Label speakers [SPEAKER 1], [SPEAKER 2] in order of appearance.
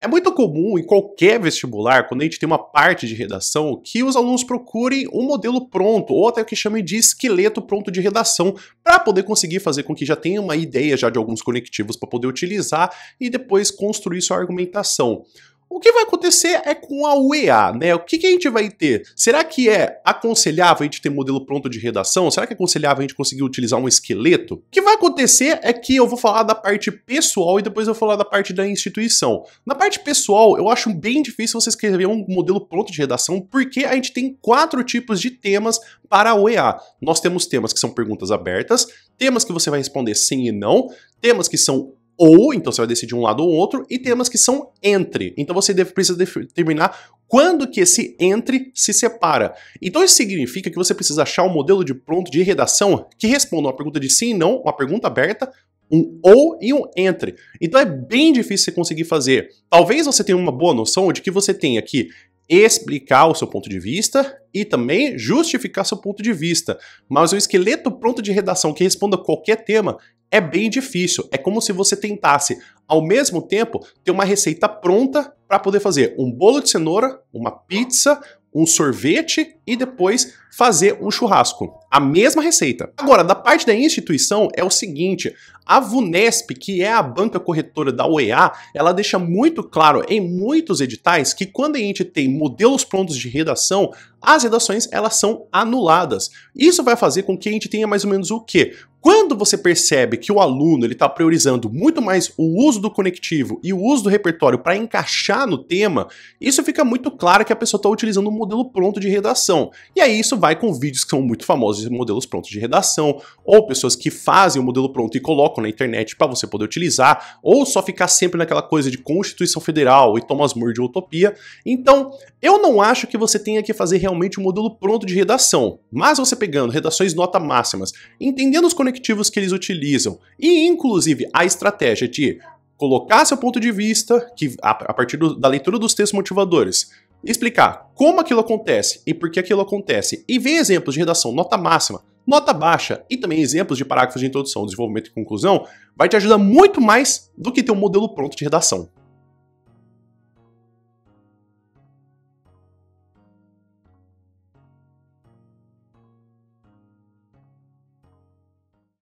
[SPEAKER 1] É muito comum em qualquer vestibular, quando a gente tem uma parte de redação, que os alunos procurem um modelo pronto, ou até o que chamem de esqueleto pronto de redação, para poder conseguir fazer com que já tenha uma ideia já de alguns conectivos para poder utilizar e depois construir sua argumentação. O que vai acontecer é com a UEA, né? O que, que, a gente vai ter? Será que é aconselhável a gente ter modelo pronto de redação? Será que é aconselhável a gente conseguir utilizar um esqueleto? O que vai acontecer é que eu vou falar da parte pessoal e depois eu vou falar da parte da instituição. Na parte pessoal, eu acho bem difícil você escrever um modelo pronto de redação, porque a gente tem quatro tipos de temas para a UEA. Nós temos temas que são perguntas abertas, temas que você vai responder sim e não, temas que são ou, então você vai decidir um lado ou outro, e temas que são entre. Então você deve, precisa determinar quando que esse entre se separa. Então isso significa que você precisa achar um modelo de pronto de redação que responda uma pergunta de sim e não, uma pergunta aberta, um ou e um entre. Então é bem difícil você conseguir fazer. Talvez você tenha uma boa noção de que você tenha que explicar o seu ponto de vista e também justificar seu ponto de vista. Mas o esqueleto pronto de redação que responda qualquer tema é bem difícil. É como se você tentasse, ao mesmo tempo, ter uma receita pronta para poder fazer um bolo de cenoura, uma pizza, um sorvete e depois fazer um churrasco. A mesma receita. Agora, da parte da instituição é o seguinte, a Vunesp, que é a banca corretora da OEA, ela deixa muito claro em muitos editais que quando a gente tem modelos prontos de redação, as redações elas são anuladas. Isso vai fazer com que a gente tenha mais ou menos o quê? Quando você percebe que o aluno ele está priorizando muito mais o uso do conectivo e o uso do repertório para encaixar no tema, isso fica muito claro que a pessoa está utilizando um modelo pronto de redação. E aí isso vai com vídeos que são muito famosos de modelos prontos de redação, ou pessoas que fazem o modelo pronto e colocam na internet para você poder utilizar, ou só ficar sempre naquela coisa de Constituição Federal e Thomas More de Utopia. Então, eu não acho que você tenha que fazer realmente um modelo pronto de redação, mas você pegando redações nota máximas, entendendo os conectivos que eles utilizam e, inclusive, a estratégia de colocar seu ponto de vista, que a, partir do, da leitura dos textos motivadores, explicar como aquilo acontece e por que aquilo acontece, e ver exemplos de redação nota máxima, nota baixa e também exemplos de parágrafos de introdução, desenvolvimento e conclusão, vai te ajudar muito mais do que ter um modelo pronto de redação.